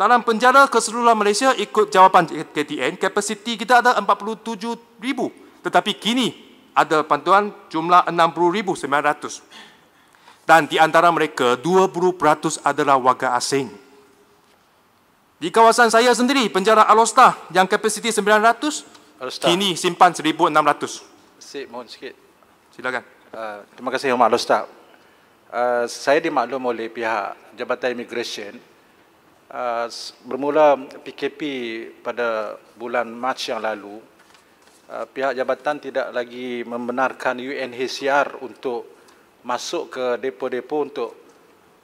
dalam penjara keseluruhan Malaysia ikut jawapan KTN, kapasiti kita ada 47,000 tetapi kini ada pantuan jumlah 60,900 dan di antara mereka 20% adalah warga asing. Di kawasan saya sendiri, penjara Alosta yang kapasiti 900, Alostar. kini simpan 1,600. Sik, mohon sikit. Silakan. Uh, terima kasih, Umar Alosta. Uh, saya dimaklum oleh pihak Jabatan Immigration Ah, bermula PKP pada bulan Mac yang lalu, ah, pihak jabatan tidak lagi membenarkan UNHCR untuk masuk ke depo-depo untuk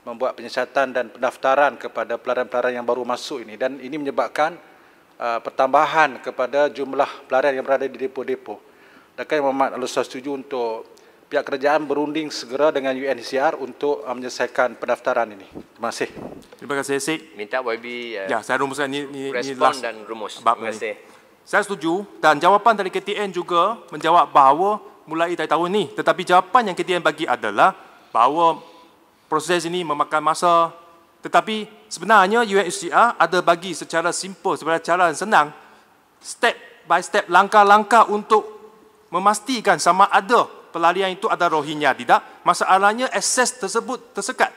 membuat penyiasatan dan pendaftaran kepada pelarian-pelarian yang baru masuk ini dan ini menyebabkan ah, pertambahan kepada jumlah pelarian yang berada di depo-depo. Dakai kami Al-Ustaz setuju untuk pihak kerajaan berunding segera dengan UNHCR untuk menyelesaikan pendaftaran ini. Terima kasih. Terima kasih, Sid. Minta YB uh, ya, saya rumuskan ini, ini, ini last dan rumus. Terima kasih. Ini. Saya setuju dan jawapan dari KTN juga menjawab bahawa mulai dari tahun ini. Tetapi jawapan yang KTN bagi adalah bahawa proses ini memakan masa. Tetapi sebenarnya UNHCR ada bagi secara simple, secara cara senang, step by step, langkah-langkah untuk memastikan sama ada pelarian itu ada rohinya tidak. Masalahnya akses tersebut tersekat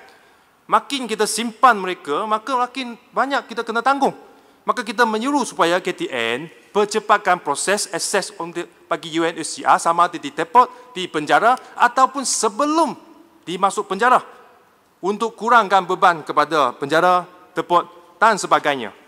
makin kita simpan mereka, maka makin banyak kita kena tanggung. Maka kita menyuruh supaya KTN percepatkan proses akses untuk bagi UNHCR sama ada di depot, di penjara ataupun sebelum dimasuk penjara untuk kurangkan beban kepada penjara, depot dan sebagainya.